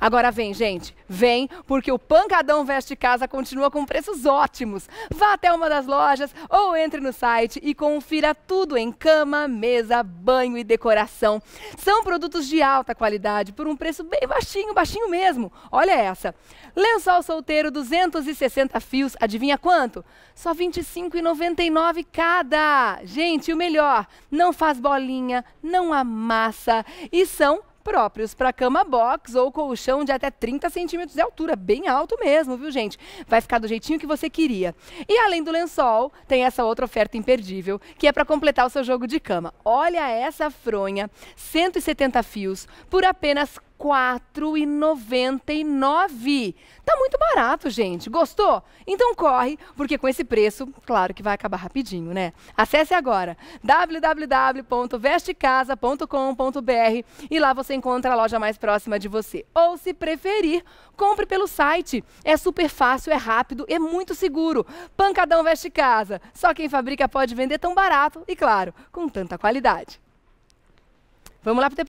Agora vem, gente, vem, porque o Pancadão Veste Casa continua com preços ótimos. Vá até uma das lojas ou entre no site e confira tudo em cama, mesa, banho e decoração. São produtos de alta qualidade por um preço bem baixinho, baixinho mesmo. Olha essa. Lençol solteiro 260 fios, adivinha quanto? Só R$ 25,99 cada. Gente, o melhor, não faz bolinha, não amassa e são próprios para cama box ou colchão de até 30 centímetros de altura, bem alto mesmo, viu gente? Vai ficar do jeitinho que você queria. E além do lençol, tem essa outra oferta imperdível, que é para completar o seu jogo de cama. Olha essa fronha, 170 fios, por apenas 4,99. Tá muito barato, gente. Gostou? Então corre, porque com esse preço, claro que vai acabar rapidinho, né? Acesse agora www.vestecasa.com.br e lá você encontra a loja mais próxima de você. Ou se preferir, compre pelo site. É super fácil, é rápido, é muito seguro. Pancadão Veste Casa. Só quem fabrica pode vender tão barato e claro, com tanta qualidade. Vamos lá para